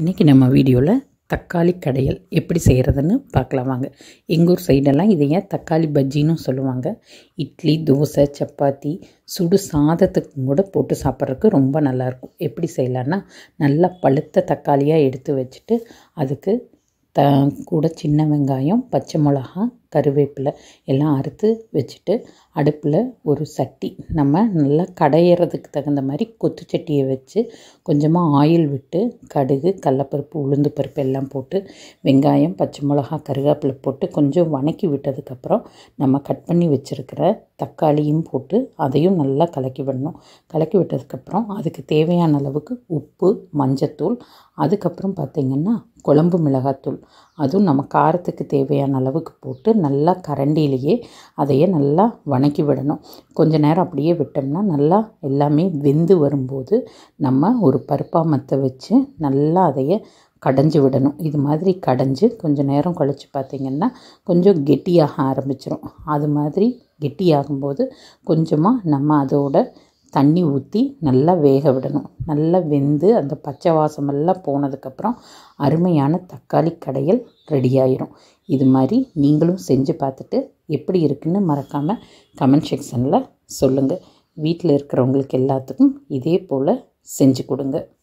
இன்றைக்கி நம்ம வீடியோவில் தக்காளி கடையல் எப்படி செய்கிறதுன்னு பார்க்கலாம் வாங்க எங்கள் ஊர் சைடெல்லாம் இதை ஏன் தக்காளி பஜ்ஜின்னு சொல்லுவாங்க இட்லி தோசை சப்பாத்தி சுடு சாதத்துக்கும் கூட போட்டு சாப்பிட்றதுக்கு ரொம்ப நல்லாயிருக்கும் எப்படி செய்யலான்னா நல்லா பழுத்த தக்காளியாக எடுத்து வச்சுட்டு அதுக்கு த கூட சின்ன வெங்காயம் பச்சை மிளகா கருவேப்பிலை எல்லாம் அறுத்து வச்சுட்டு அடுப்பில் ஒரு சட்டி நம்ம நல்லா கடையிறதுக்கு தகுந்த மாதிரி கொத்து சட்டியை வச்சு கொஞ்சமாக ஆயில் விட்டு கடுகு கடலப்பருப்பு உளுந்து பருப்பு எல்லாம் போட்டு வெங்காயம் பச்சை மிளகா கருவேப்பிலை போட்டு கொஞ்சம் வணக்கி விட்டதுக்கப்புறம் நம்ம கட் பண்ணி வச்சுருக்கிற தக்காளியும் போட்டு அதையும் நல்லா கலக்கி விடணும் கலக்கி விட்டதுக்கப்புறம் அதுக்கு தேவையான அளவுக்கு உப்பு மஞ்சத்தூள் அதுக்கப்புறம் பார்த்திங்கன்னா குழம்பு மிளகாத்தூள் அதுவும் நம்ம காரத்துக்கு தேவையான அளவுக்கு போட்டு நல்லா கரண்டியிலேயே அதையே நல்லா வணக்கி விடணும் கொஞ்ச நேரம் அப்படியே விட்டோம்னா நல்லா எல்லாமே வெந்து வரும்போது நம்ம ஒரு மத்தை வச்சு நல்லா அதையே கடைஞ்சி விடணும் இது மாதிரி கடைஞ்சி கொஞ்சம் நேரம் கழித்து பார்த்திங்கன்னா கொஞ்சம் கெட்டியாக ஆரம்பிச்சிடும் அது மாதிரி கெட்டியாகும்போது கொஞ்சமாக நம்ம அதோட தண்ணி ஊற்றி நல்லா வேக விடணும் நல்லா வெந்து அந்த பச்சை வாசமெல்லாம் போனதுக்கப்புறம் அருமையான தக்காளி கடையல் ரெடி ஆயிரும் இது மாதிரி நீங்களும் செஞ்சு பார்த்துட்டு எப்படி இருக்குன்னு மறக்காமல் கமெண்ட் செக்ஷனில் சொல்லுங்கள் வீட்டில் இருக்கிறவங்களுக்கு எல்லாத்துக்கும் இதே போல் செஞ்சு கொடுங்க